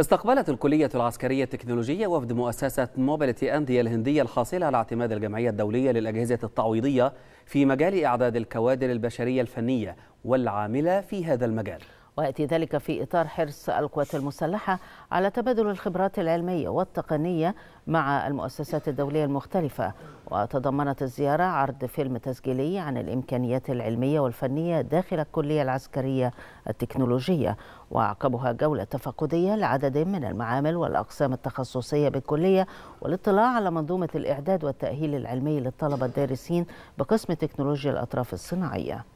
استقبلت الكلية العسكرية التكنولوجية وفد مؤسسة موبيلتي أندية الهندية الحاصلة على اعتماد الجمعية الدولية للأجهزة التعويضية في مجال إعداد الكوادر البشرية الفنية والعاملة في هذا المجال ويأتي ذلك في إطار حرص القوات المسلحة على تبادل الخبرات العلمية والتقنية مع المؤسسات الدولية المختلفة وتضمنت الزيارة عرض فيلم تسجيلي عن الإمكانيات العلمية والفنية داخل الكلية العسكرية التكنولوجية وعقبها جولة تفقدية لعدد من المعامل والأقسام التخصصية بالكلية والاطلاع على منظومة الإعداد والتأهيل العلمي للطلبة الدارسين بقسم تكنولوجيا الأطراف الصناعية